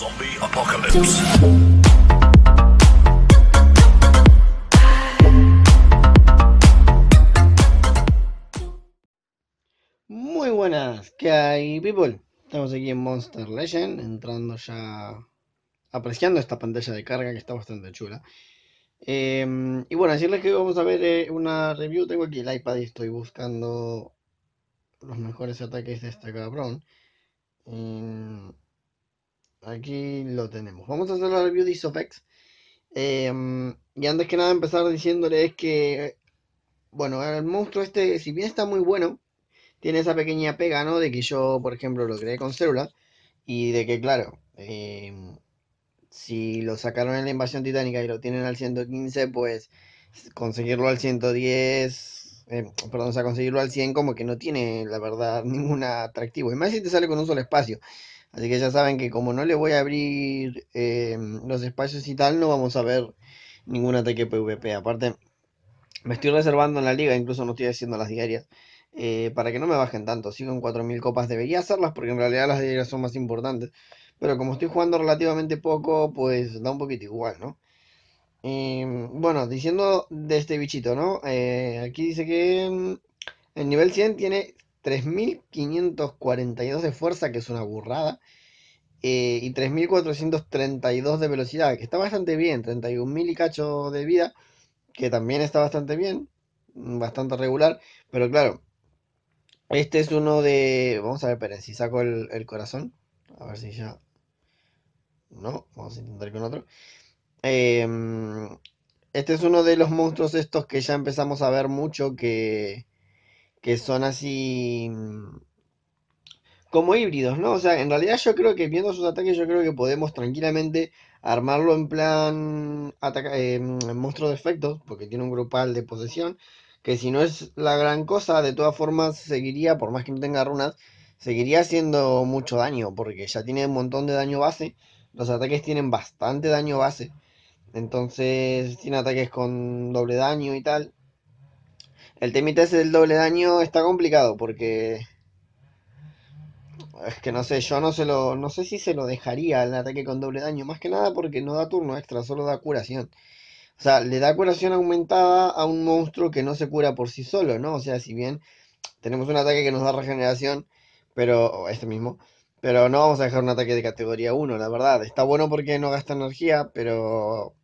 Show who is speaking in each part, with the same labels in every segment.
Speaker 1: Zombie Apocalypse. Muy buenas, ¿qué hay, people? Estamos aquí en Monster Legend, entrando ya, apreciando esta pantalla de carga que está bastante chula. Em, y bueno, decirles que vamos a ver eh, una review. Tengo aquí el iPad y estoy buscando los mejores ataques de esta cabrón. Em, aquí lo tenemos. Vamos a hacer la review de Isofex. Em, y antes que nada empezar diciéndoles que, bueno, el monstruo este, si bien está muy bueno, tiene esa pequeña pega, ¿no? De que yo, por ejemplo, lo creé con células y de que, claro, em, si lo sacaron en la invasión titánica y lo tienen al 115, pues conseguirlo al 110, em, perdón, o sea, conseguirlo al 100 como que no tiene, la verdad, ningún atractivo. Y más si te sale con un solo espacio. Así que ya saben que como no le voy a abrir em, los espacios y tal, no vamos a ver ningún ataque PvP. Aparte, me estoy reservando en la liga, incluso no estoy haciendo las diarias, eh, para que no me bajen tanto. Sigo en 4.000 copas, debería hacerlas porque en realidad las diarias son más importantes. Pero como estoy jugando relativamente poco, pues da un poquito igual, ¿no? Em, bueno, diciendo de este bichito, ¿no? Eh, aquí dice que em, el nivel 100 tiene 3.542 de fuerza, que es una burrada, eh, y 3.432 de velocidad, que está bastante bien, 31.000 y cacho de vida, que también está bastante bien, bastante regular, pero claro, este es uno de... Vamos a ver, esperen, si saco el, corazón, a ver si ya... No, vamos a intentar con otro. Em, este es uno de los monstruos estos que ya empezamos a ver mucho que que son así mm, como híbridos, ¿no? O sea, en realidad yo creo que viendo sus ataques, yo creo que podemos tranquilamente armarlo en plan ataque eh, mm, monstruo de efectos, porque tiene un grupal de posesión, que si no es la gran cosa, de todas formas seguiría, por más que no tenga runas, seguiría haciendo mucho daño, porque ya tiene un montón de daño base, los ataques tienen bastante daño base, entonces tiene ataques con doble daño y tal, el temita ese del doble daño está complicado porque... Es que no sé, yo no se lo. No sé si se lo dejaría al ataque con doble daño. Más que nada porque no da turno extra, solo da curación. O sea, le da curación aumentada a un monstruo que no se cura por sí solo, ¿no? O sea, si bien tenemos un ataque que nos da regeneración, pero. este mismo. Pero no vamos a dejar un ataque de categoría 1, la verdad. Está bueno porque no gasta energía, pero.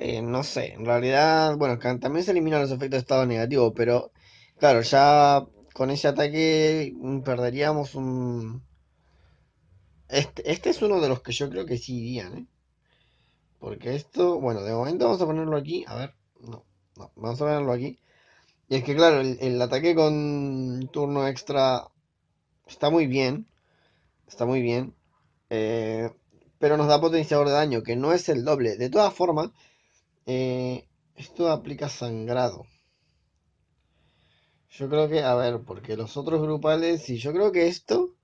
Speaker 1: Eh, no sé, en realidad, bueno, también se eliminan los efectos de estado negativo, pero claro, ya con ese ataque perderíamos un... Este, este es uno de los que yo creo que sí irían, ¿eh? Porque esto, bueno, de momento vamos a ponerlo aquí, a ver, no, no, vamos a ponerlo aquí. Y es que claro, el, ataque con turno extra está muy bien, está muy bien. Eh, pero nos da potenciador de daño, que no es el doble. De todas formas, eh, esto aplica sangrado. Yo creo que, a ver, porque los otros grupales, Si yo creo que esto,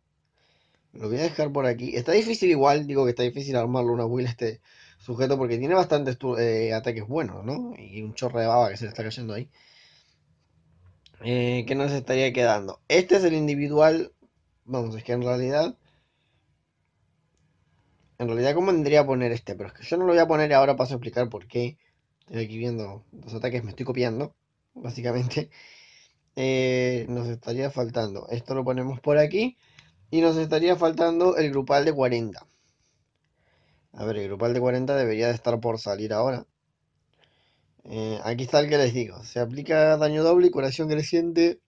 Speaker 1: lo voy a dejar por aquí. Está difícil igual, digo que está difícil armarlo una build a este sujeto, porque tiene bastantes eh, ataques buenos, ¿no? Y un chorro de baba que se le está cayendo ahí. Eh, que no nos estaría quedando? Este es el individual, vamos, es que en realidad... En realidad, ¿cómo vendría a poner este? Pero es que yo no lo voy a poner ahora, paso a explicar por qué. Estoy aquí viendo los ataques, me estoy copiando, básicamente. Eh, nos estaría faltando, esto lo ponemos por aquí, y nos estaría faltando el grupal de 40. A ver, el grupal de 40 debería de estar por salir ahora. Eh, aquí está el que les digo. Se aplica daño doble y curación creciente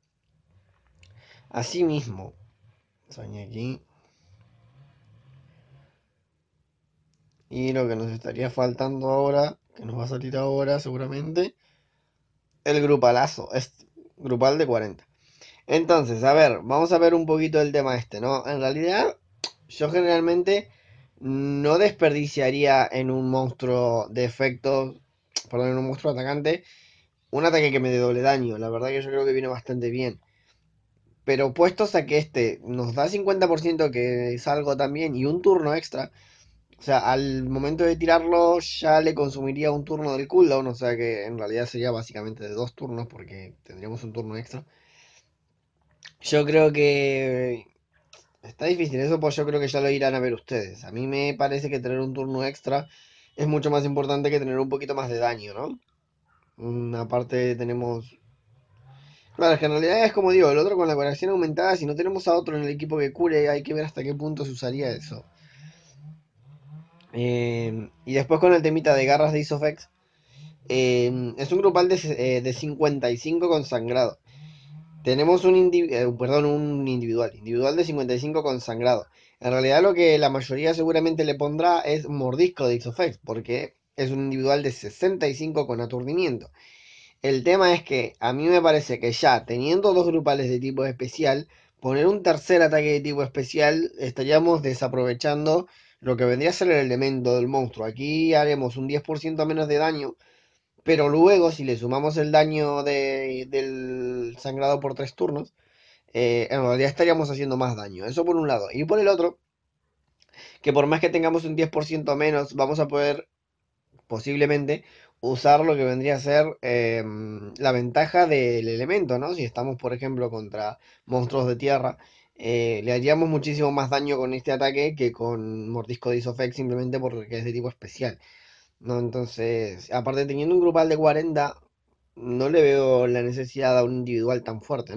Speaker 1: Así mismo. Soñé aquí. Y lo que nos estaría faltando ahora que nos va a salir ahora seguramente. El grupalazo, es este, grupal de 40. Entonces, a ver, vamos a ver un poquito el tema este, ¿no? En realidad, yo generalmente no desperdiciaría en un monstruo de efecto. perdón, en un monstruo atacante, un ataque que me dé doble daño. La verdad que yo creo que viene bastante bien. Pero puestos a que este nos da 50% que salgo también y un turno extra, o sea, al momento de tirarlo ya le consumiría un turno del cooldown, o sea que en realidad sería básicamente de dos turnos porque tendríamos un turno extra. Yo creo que está difícil eso, pues yo creo que ya lo irán a ver ustedes. A mí me parece que tener un turno extra es mucho más importante que tener un poquito más de daño, ¿no? Aparte tenemos... Claro, es que en realidad es como digo, el otro con la curación aumentada, si no tenemos a otro en el equipo que cure, hay que ver hasta qué punto se usaría eso. Em, y después con el temita de garras de Isofex. Em, es un grupal de, 55 con sangrado. Tenemos un, eh, perdón, un individual, individual de 55 con sangrado. En realidad lo que la mayoría seguramente le pondrá es mordisco de Isofex, porque es un individual de 65 con aturdimiento. El tema es que a mí me parece que ya teniendo dos grupales de tipo especial, poner un tercer ataque de tipo especial estaríamos desaprovechando lo que vendría a ser el elemento del monstruo. Aquí haremos un 10% menos de daño, pero luego si le sumamos el daño del sangrado por tres turnos, Ya eh, en realidad estaríamos haciendo más daño. Eso por un lado. Y por el otro, que por más que tengamos un 10% menos, vamos a poder posiblemente usar lo que vendría a ser em, la ventaja del elemento, ¿no? Si estamos, por ejemplo, contra monstruos de tierra eh, le haríamos muchísimo más daño con este ataque que con Mordisco de Isofex simplemente porque es de tipo especial. Entonces, aparte teniendo un grupal de 40, no le veo la necesidad a un individual tan fuerte,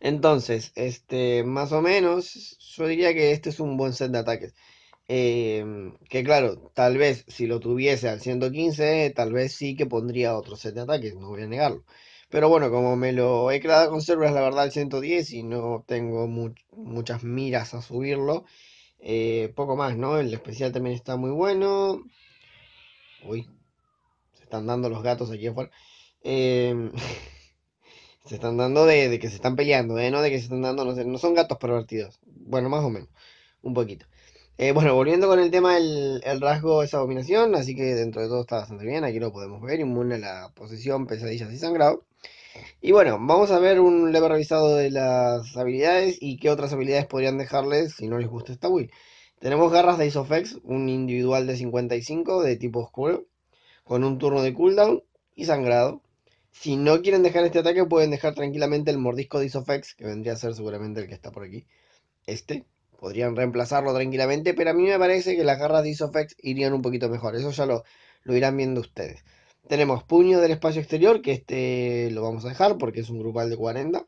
Speaker 1: Entonces, este, más o menos, yo diría que este es un buen set de ataques. Em, que claro, tal vez si lo tuviese al 115, tal vez sí que pondría otro set de ataques, no voy a negarlo. Pero bueno, como me lo he creado con es la verdad, el 110 y no tengo muchas miras a subirlo. Eh, poco más, ¿no? El especial también está muy bueno. Uy, se están dando los gatos aquí afuera. Em, se están dando de, que se están peleando, ¿eh? No de que se están dando, no sé, no son gatos pervertidos. Bueno, más o menos, un poquito. Eh, bueno, volviendo con el tema del el rasgo esa dominación así que dentro de todo está bastante bien, aquí lo podemos ver, inmune a la posición, pesadillas y sangrado. Y bueno, vamos a ver un leve revisado de las habilidades y qué otras habilidades podrían dejarles si no les gusta esta build. Tenemos garras de Isofex, un individual de 55 de tipo oscuro, con un turno de cooldown y sangrado. Si no quieren dejar este ataque, pueden dejar tranquilamente el mordisco de Isofex, que vendría a ser seguramente el que está por aquí. Este. Podrían reemplazarlo tranquilamente, pero a mí me parece que las garras de Isofex irían un poquito mejor. Eso ya lo irán viendo ustedes. Tenemos Puño del Espacio Exterior, que este lo vamos a dejar porque es un grupal de 40.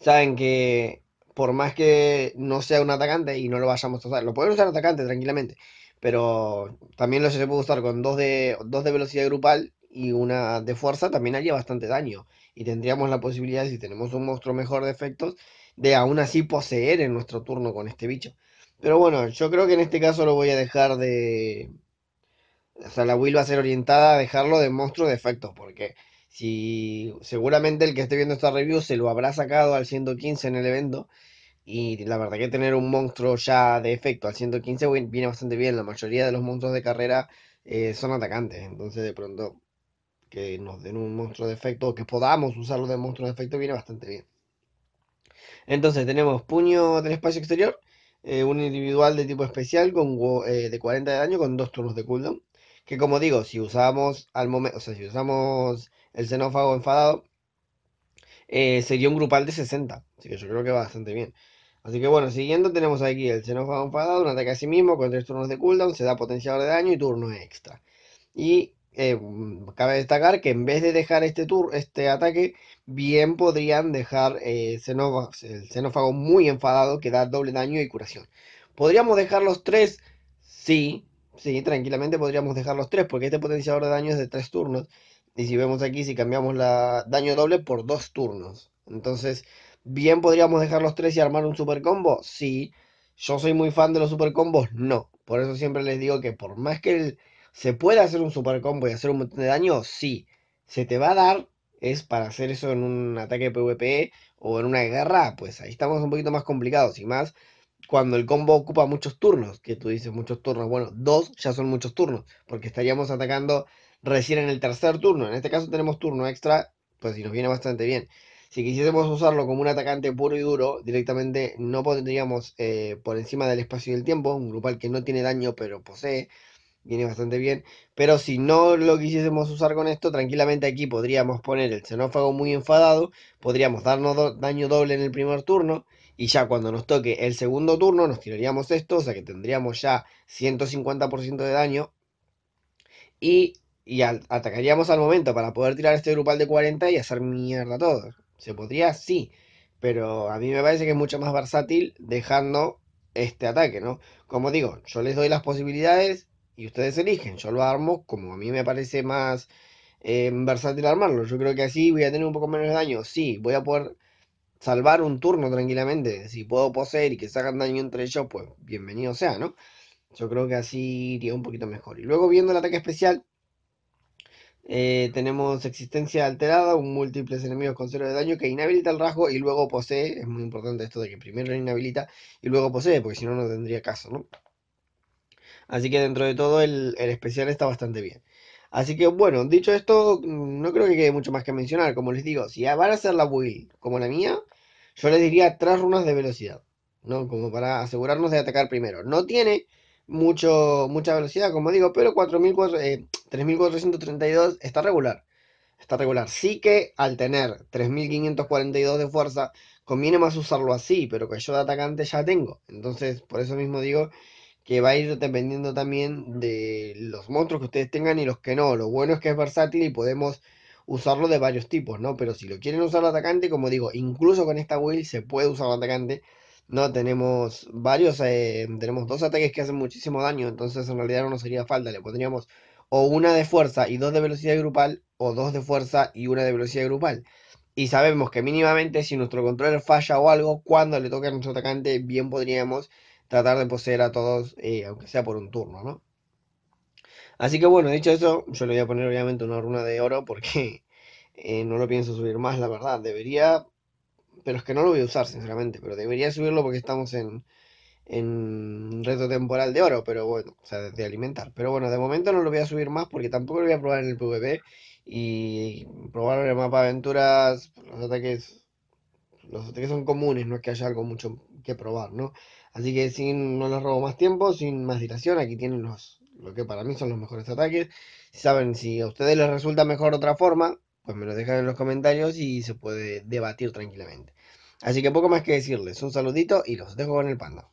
Speaker 1: Saben que por más que no sea un atacante y no lo vayamos a usar, lo podemos usar atacante tranquilamente, pero también lo se puede usar con dos de, dos de velocidad grupal y una de fuerza, también haría bastante daño. Y tendríamos la posibilidad, si tenemos un monstruo mejor de efectos, de aún así poseer en nuestro turno con este bicho. Pero bueno, yo creo que en este caso lo voy a dejar de, o sea, la Will va a ser orientada a dejarlo de monstruo de efectos, porque si seguramente el que esté viendo esta review se lo habrá sacado al 115 en el evento, y la verdad que tener un monstruo ya de efecto al 115 viene bastante bien, la mayoría de los monstruos de carrera eh, son atacantes, entonces de pronto que nos den un monstruo de efecto, o que podamos usarlo de monstruo de efecto, viene bastante bien. Entonces tenemos puño del espacio exterior, eh, un individual de tipo especial con, eh, de 40 de daño con dos turnos de cooldown. Que como digo, si usamos al momento, o sea, si usamos el xenófago enfadado, eh, sería un grupal de 60. Así que yo creo que va bastante bien. Así que bueno, siguiendo tenemos aquí el xenófago enfadado, un ataque a sí mismo con tres turnos de cooldown, se da potenciador de daño y turno extra. Y eh, cabe destacar que en vez de dejar este, tour, este ataque, bien podrían dejar eh, el xenófago muy enfadado que da doble daño y curación. ¿Podríamos dejar los tres? Sí, Sí, tranquilamente podríamos dejar los tres, porque este potenciador de daño es de tres turnos. Y si vemos aquí, si cambiamos la daño doble por dos turnos. Entonces, ¿bien podríamos dejar los tres y armar un super combo? Sí. ¿Yo soy muy fan de los super combos? No. Por eso siempre les digo que por más que se pueda hacer un super combo y hacer un montón de daño, sí. Se te va a dar, es para hacer eso en un ataque PvP o en una guerra, pues ahí estamos un poquito más complicados y más cuando el combo ocupa muchos turnos, que tú dices muchos turnos, bueno, dos ya son muchos turnos, porque estaríamos atacando recién en el tercer turno. En este caso tenemos turno extra, pues si nos viene bastante bien. Si quisiésemos usarlo como un atacante puro y duro, directamente no podríamos eh, por encima del espacio y del tiempo, un grupal que no tiene daño pero posee, viene bastante bien. Pero si no lo quisiésemos usar con esto, tranquilamente aquí podríamos poner el xenófago muy enfadado, podríamos darnos daño doble en el primer turno y ya cuando nos toque el segundo turno nos tiraríamos esto, o sea que tendríamos ya 150% de daño. Y, atacaríamos al momento para poder tirar este grupal de 40 y hacer mierda todo. Se podría, sí, pero a mí me parece que es mucho más versátil dejando este ataque, ¿no? Como digo, yo les doy las posibilidades y ustedes eligen. Yo lo armo como a mí me parece más eh, versátil armarlo. Yo creo que así voy a tener un poco menos de daño. Sí, voy a poder salvar un turno tranquilamente. Si puedo poseer y que se daño entre ellos, pues bienvenido sea, ¿no? Yo creo que así iría un poquito mejor. Y luego viendo el ataque especial, eh, tenemos existencia alterada, un múltiples enemigos con cero de daño que inhabilita el rasgo y luego posee. Es muy importante esto de que primero lo inhabilita y luego posee, porque si no, no tendría caso, ¿no? Así que dentro de todo el, el especial está bastante bien. Así que bueno, dicho esto, no creo que quede mucho más que mencionar. Como les digo, si van a hacer la build como la mía, yo le diría tres runas de velocidad, ¿no? Como para asegurarnos de atacar primero. No tiene mucho, mucha velocidad, como digo, pero 3.432 eh, está regular. Está regular. Sí que al tener 3.542 de fuerza, conviene más usarlo así, pero que yo de atacante ya tengo. Entonces, por eso mismo digo que va a ir dependiendo también de los monstruos que ustedes tengan y los que no. Lo bueno es que es versátil y podemos usarlo de varios tipos, ¿no? Pero si lo quieren usar atacante, como digo, incluso con esta will se puede usar atacante. No, tenemos varios, eh, tenemos dos ataques que hacen muchísimo daño, entonces en realidad no nos haría falta, le pondríamos o una de fuerza y dos de velocidad grupal, o dos de fuerza y una de velocidad grupal. Y sabemos que mínimamente si nuestro controller falla o algo, cuando le toque a nuestro atacante, bien podríamos tratar de poseer a todos, eh, aunque sea por un turno, ¿no? Así que bueno, dicho eso, yo le voy a poner obviamente una runa de oro porque eh, no lo pienso subir más, la verdad. Debería, pero es que no lo voy a usar, sinceramente, pero debería subirlo porque estamos en, en reto temporal de oro, pero bueno, o sea, de, alimentar. Pero bueno, de momento no lo voy a subir más porque tampoco lo voy a probar en el PvP y probar en el mapa aventuras, los ataques los ataques son comunes, no es que haya algo mucho que probar, ¿no? Así que sin, no les robo más tiempo, sin más dilación, aquí tienen los lo que para mí son los mejores ataques. Si saben, si a ustedes les resulta mejor otra forma, pues me lo dejan en los comentarios y se puede debatir tranquilamente. Así que poco más que decirles, un saludito y los dejo con el panda.